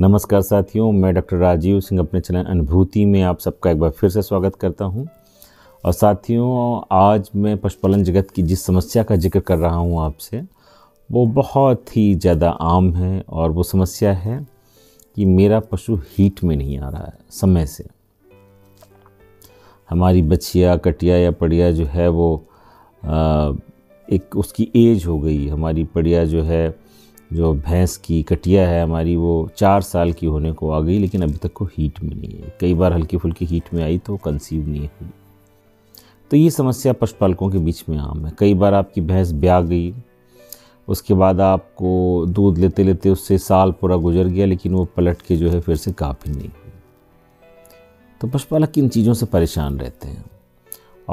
नमस्कार साथियों मैं डॉक्टर राजीव सिंह अपने चैनल अनुभूति में आप सबका एक बार फिर से स्वागत करता हूं और साथियों आज मैं पशुपालन जगत की जिस समस्या का जिक्र कर रहा हूं आपसे वो बहुत ही ज़्यादा आम है और वो समस्या है कि मेरा पशु हीट में नहीं आ रहा है समय से हमारी बछिया कटिया या पड़िया जो है वो आ, एक उसकी एज हो गई हमारी पड़िया जो है जो भैंस की कटिया है हमारी वो चार साल की होने को आ गई लेकिन अभी तक को हीट में नहीं है कई बार हल्की फुल्की हीट में आई तो कंसीव नहीं हुई तो ये समस्या पशुपालकों के बीच में आम है कई बार आपकी भैंस ब्या गई उसके बाद आपको दूध लेते लेते उससे साल पूरा गुजर गया लेकिन वो पलट के जो है फिर से काफ़ी नहीं हुई तो पशुपालक इन चीज़ों से परेशान रहते हैं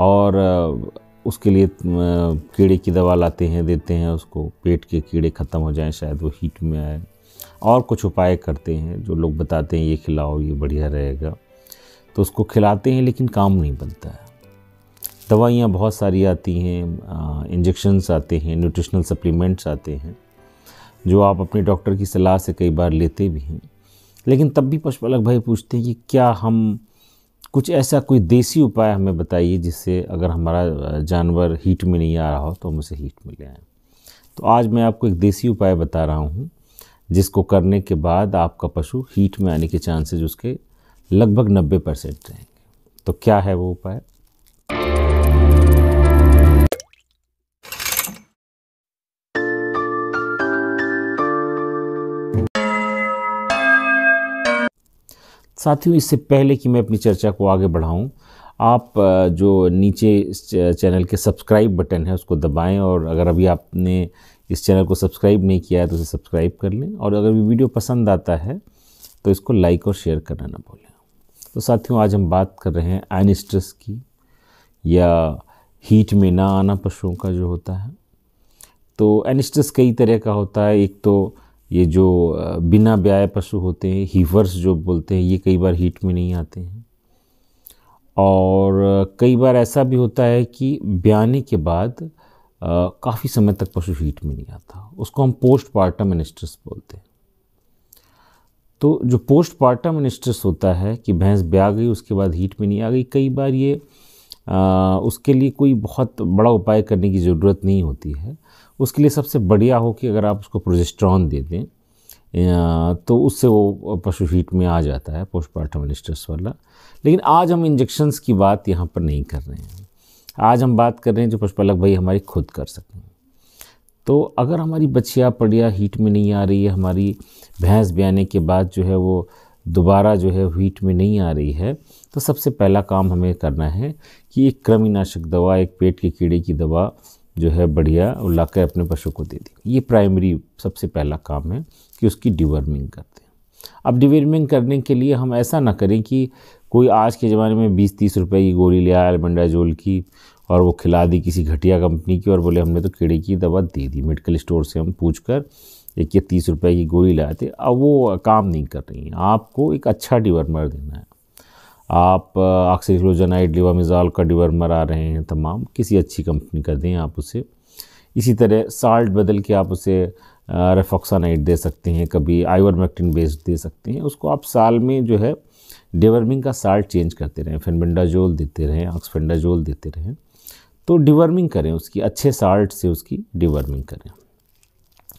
और उसके लिए कीड़े की दवा लाते हैं देते हैं उसको पेट के कीड़े ख़त्म हो जाएं शायद वो हीट में आए और कुछ उपाय करते हैं जो लोग बताते हैं ये खिलाओ ये बढ़िया रहेगा तो उसको खिलाते हैं लेकिन काम नहीं बनता है दवाइयाँ बहुत सारी आती हैं इंजेक्शन्स आते हैं न्यूट्रिशनल सप्लीमेंट्स आते हैं जो आप अपने डॉक्टर की सलाह से कई बार लेते भी हैं लेकिन तब भी पशुपालक भाई पूछते हैं कि क्या हम कुछ ऐसा कोई देसी उपाय हमें बताइए जिससे अगर हमारा जानवर हीट में नहीं आ रहा हो तो हम उसे हीट में ले आए तो आज मैं आपको एक देसी उपाय बता रहा हूँ जिसको करने के बाद आपका पशु हीट में आने के चांसेज उसके लगभग नब्बे परसेंट रहेंगे तो क्या है वो उपाय साथियों इससे पहले कि मैं अपनी चर्चा को आगे बढ़ाऊं आप जो नीचे इस चैनल के सब्सक्राइब बटन है उसको दबाएं और अगर अभी आपने इस चैनल को सब्सक्राइब नहीं किया है तो उसे सब्सक्राइब कर लें और अगर भी वीडियो पसंद आता है तो इसको लाइक और शेयर करना ना भूलें तो साथियों आज हम बात कर रहे हैं आयन की या हीट में ना आना पशुओं का जो होता है तो एनिस्ट्रेस कई तरह का होता है एक तो ये जो बिना ब्याय पशु होते हैं हीवर्स जो बोलते हैं ये कई बार हीट में नहीं आते हैं और कई बार ऐसा भी होता है कि ब्याने के बाद काफ़ी समय तक पशु हीट में नहीं आता उसको हम पोस्ट पार्टम एनिस्ट्रस बोलते हैं तो जो पोस्ट पार्टम एनिस्ट्रस होता है कि भैंस ब्या गई उसके बाद हीट में नहीं आ गई कई बार ये उसके लिए कोई बहुत बड़ा उपाय करने की ज़रूरत नहीं होती है उसके लिए सबसे बढ़िया हो कि अगर आप उसको प्रोजेस्ट्रॉन दे दें तो उससे वो पशु हीट में आ जाता है पोस्टमार्टम स्ट्रेस वाला लेकिन आज हम इंजेक्शंस की बात यहाँ पर नहीं कर रहे हैं आज हम बात कर रहे हैं जो पशुपालक भाई हमारी खुद कर सकें तो अगर हमारी बछिया पड़िया हीट में नहीं आ रही है हमारी भैंस ब्याने के बाद जो है वो दोबारा जो है व्हीट में नहीं आ रही है तो सबसे पहला काम हमें करना है कि एक कृमिनाशक दवा एक पेट के कीड़े की दवा जो है बढ़िया ला कर अपने पशु को दे दी ये प्राइमरी सबसे पहला काम है कि उसकी डिवर्मिंग करते हैं अब डिवर्मिंग करने के लिए हम ऐसा ना करें कि कोई आज के ज़माने में बीस तीस रुपये की गोली ले आया एल्बेंडाजोल की और वो खिला दी किसी घटिया कंपनी की और बोले हमने तो कीड़े की दवा दे दी मेडिकल स्टोर से हम पूछ कर इक्कीस तीस रुपए की गोली लाए थे अब वो काम नहीं कर रही हैं आपको एक अच्छा डिवर्मर देना है आप लिवा मिजाल का डिवर्मर आ रहे हैं तमाम किसी अच्छी कंपनी का दें आप उसे इसी तरह साल्ट बदल के आप उसे रेफॉक्सानाइट दे सकते हैं कभी आइवरमेक्टिन बेस्ड दे सकते हैं उसको आप साल में जो है डिवर्मिंग का साल्ट चेंज करते रहें फेनबेंडाजोल देते रहें ऑक्सफेंडाजोल देते रहें तो डिवर्मिंग करें उसकी अच्छे साल्ट से उसकी डिवर्मिंग करें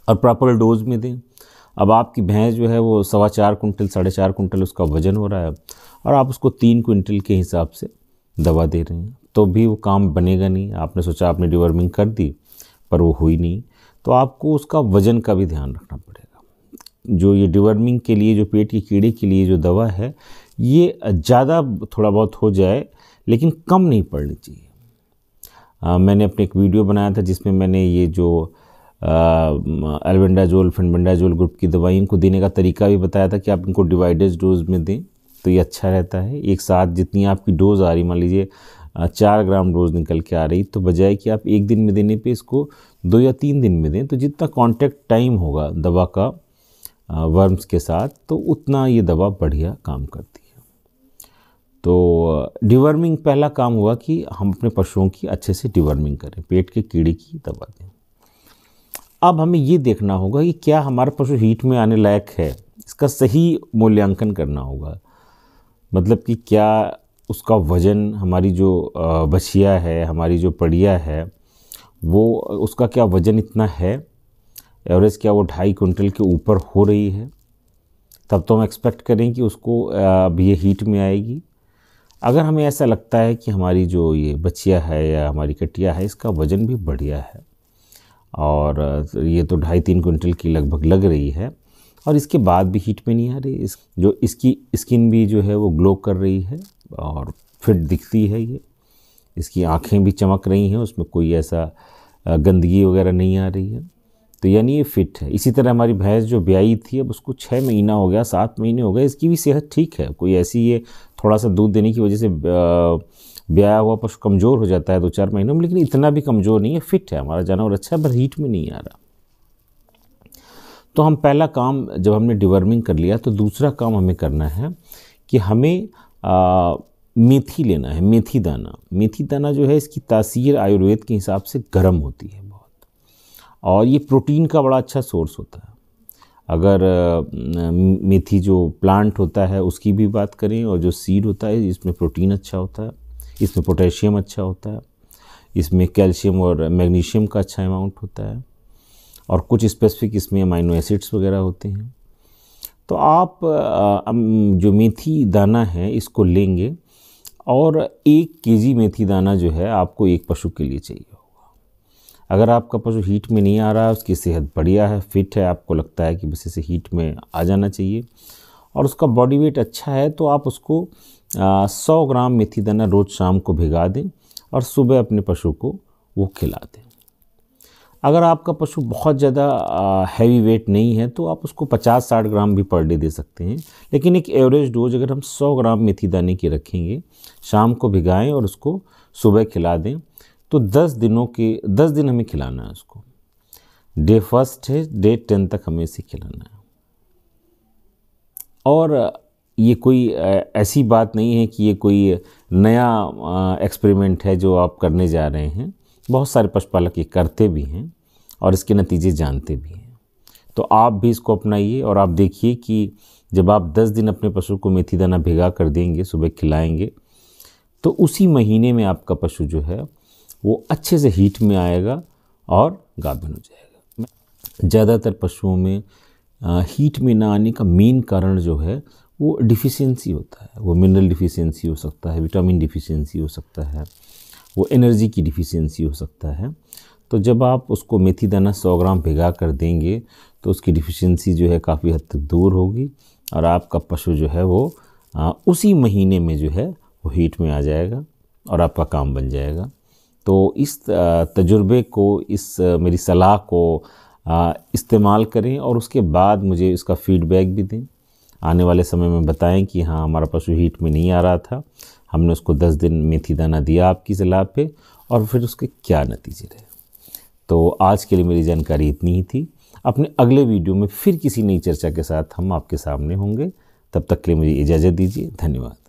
और प्रॉपर डोज में दें अब आपकी भैंस जो है वो सवा चार कुंटल साढ़े चार कुंटल उसका वजन हो रहा है और आप उसको तीन कुंटल के हिसाब से दवा दे रहे हैं तो भी वो काम बनेगा नहीं आपने सोचा आपने डिवर्मिंग कर दी पर वो हुई नहीं तो आपको उसका वज़न का भी ध्यान रखना पड़ेगा जो ये डिवर्मिंग के लिए जो पेट के कीड़े के लिए जो दवा है ये ज़्यादा थोड़ा बहुत हो जाए लेकिन कम नहीं पड़नी चाहिए आ, मैंने अपने एक वीडियो बनाया था जिसमें मैंने ये जो एलवेंडाजोल फिनबेंडाजोल ग्रुप की दवाई इनको देने का तरीका भी बताया था कि आप इनको डिवाइडेड डोज में दें तो ये अच्छा रहता है एक साथ जितनी आपकी डोज़ आ रही मान लीजिए चार ग्राम डोज निकल के आ रही तो बजाय कि आप एक दिन में देने पे इसको दो या तीन दिन में दें तो जितना कांटेक्ट टाइम होगा दवा का वर्म्स के साथ तो उतना ये दवा बढ़िया काम करती है तो डिवर्मिंग पहला काम हुआ कि हम अपने पशुओं की अच्छे से डिवर्मिंग करें पेट के कीड़े की दवा दें अब हमें ये देखना होगा कि क्या हमारा पशु हीट में आने लायक है इसका सही मूल्यांकन करना होगा मतलब कि क्या उसका वज़न हमारी जो बछिया है हमारी जो पड़िया है वो उसका क्या वज़न इतना है एवरेज क्या वो ढाई कुंटल के ऊपर हो रही है तब तो हम एक्सपेक्ट करें कि उसको अब ये हीट में आएगी अगर हमें ऐसा लगता है कि हमारी जो ये बछिया है या हमारी कटिया है इसका वज़न भी बढ़िया है और ये तो ढाई तीन कुंटल की लगभग लग रही है और इसके बाद भी हीट में नहीं आ रही इस जो इसकी स्किन भी जो है वो ग्लो कर रही है और फिट दिखती है ये इसकी आँखें भी चमक रही हैं उसमें कोई ऐसा गंदगी वगैरह नहीं आ रही है तो यानी ये फिट है इसी तरह हमारी भैंस जो ब्याई थी अब उसको छः महीना हो गया सात महीने हो गए इसकी भी सेहत ठीक है कोई ऐसी ये थोड़ा सा दूध देने की वजह से ब्याह हुआ पशु कमज़ोर हो जाता है दो चार महीनों में लेकिन इतना भी कमज़ोर नहीं है फिट है हमारा जानवर अच्छा है पर हीट में नहीं आ रहा तो हम पहला काम जब हमने डिवर्मिंग कर लिया तो दूसरा काम हमें करना है कि हमें आ, मेथी लेना है मेथी दाना मेथी दाना जो है इसकी तासीर आयुर्वेद के हिसाब से गर्म होती है बहुत और ये प्रोटीन का बड़ा अच्छा सोर्स होता है अगर मेथी जो प्लांट होता है उसकी भी बात करें और जो सीड होता है इसमें प्रोटीन अच्छा होता है इसमें पोटेशियम अच्छा होता है इसमें कैल्शियम और मैग्नीशियम का अच्छा अमाउंट होता है और कुछ स्पेसिफिक इसमें अमाइनो एसिड्स वगैरह होते हैं तो आप जो मेथी दाना है इसको लेंगे और एक केजी मेथी दाना जो है आपको एक पशु के लिए चाहिए होगा अगर आपका पशु हीट में नहीं आ रहा है उसकी सेहत बढ़िया है फिट है आपको लगता है कि बस इसे हीट में आ जाना चाहिए और उसका बॉडी वेट अच्छा है तो आप उसको सौ ग्राम मेथी दाना रोज़ शाम को भिगा दें और सुबह अपने पशु को वो खिला दें अगर आपका पशु बहुत ज़्यादा हैवी वेट नहीं है तो आप उसको 50-60 ग्राम भी पर डे दे सकते हैं लेकिन एक एवरेज डोज अगर हम 100 ग्राम मेथी दाने की रखेंगे शाम को भिगाएं और उसको सुबह खिला दें तो 10 दिनों के 10 दिन हमें खिलाना है उसको डे फर्स्ट है डे टेन तक हमें इसे खिलाना है और ये कोई ऐसी बात नहीं है कि ये कोई नया एक्सपेरिमेंट है जो आप करने जा रहे हैं बहुत सारे पशुपालक ये करते भी हैं और इसके नतीजे जानते भी हैं तो आप भी इसको अपनाइए और आप देखिए कि जब आप 10 दिन अपने पशु को मेथी दाना भिगा कर देंगे सुबह खिलाएंगे तो उसी महीने में आपका पशु जो है वो अच्छे से हीट में आएगा और गाभिन हो जाएगा ज़्यादातर पशुओं में हीट में ना आने का मेन कारण जो है वो डिफिशियंसी होता है वो मिनरल डिफिशियंसी हो सकता है विटामिन डिफिशियंसी हो सकता है वो एनर्जी की डिफिशियंसी हो सकता है तो जब आप उसको मेथी दाना सौ ग्राम भिगा कर देंगे तो उसकी डिफिशियंसी जो है काफ़ी हद तक दूर होगी और आपका पशु जो है वो आ, उसी महीने में जो है वो हीट में आ जाएगा और आपका काम बन जाएगा तो इस तजुर्बे को इस मेरी सलाह को इस्तेमाल करें और उसके बाद मुझे इसका फीडबैक भी दें आने वाले समय में बताएं कि हाँ हमारा पशु हीट में नहीं आ रहा था हमने उसको दस दिन मेथी दाना दिया आपकी सलाह पे और फिर उसके क्या नतीजे रहे तो आज के लिए मेरी जानकारी इतनी ही थी अपने अगले वीडियो में फिर किसी नई चर्चा के साथ हम आपके सामने होंगे तब तक के लिए मुझे इजाज़त दीजिए धन्यवाद